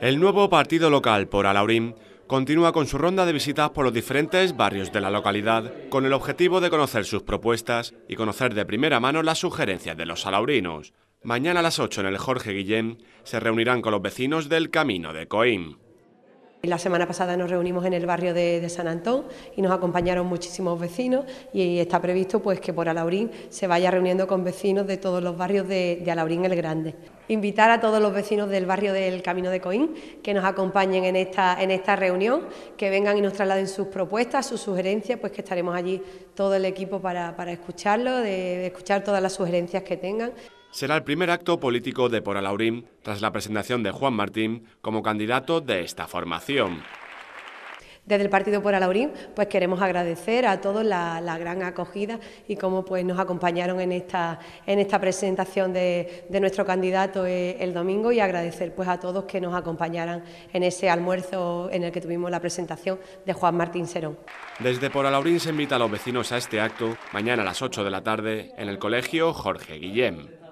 El nuevo partido local por Alaurín continúa con su ronda de visitas por los diferentes barrios de la localidad, con el objetivo de conocer sus propuestas y conocer de primera mano las sugerencias de los alaurinos. Mañana a las 8 en el Jorge Guillén se reunirán con los vecinos del Camino de Coim. La semana pasada nos reunimos en el barrio de, San Antón y nos acompañaron muchísimos vecinos y está previsto pues que por Alaurín se vaya reuniendo con vecinos de todos los barrios de, Alaurín el Grande. Invitar a todos los vecinos del barrio del Camino de Coín que nos acompañen en esta, en esta reunión, que vengan y nos trasladen sus propuestas, sus sugerencias, pues que estaremos allí todo el equipo para, para escucharlo, de escuchar todas las sugerencias que tengan será el primer acto político de Por tras la presentación de Juan Martín como candidato de esta formación. Desde el Partido Por Laurín, pues queremos agradecer a todos la, gran acogida y cómo pues nos acompañaron en esta, en esta presentación de, nuestro candidato eh, el domingo y agradecer pues a todos que nos acompañaran en ese almuerzo en el que tuvimos la presentación de Juan Martín Serón. Desde Por se invita a los vecinos a este acto mañana a las 8 de la tarde en el Colegio Jorge Guillem.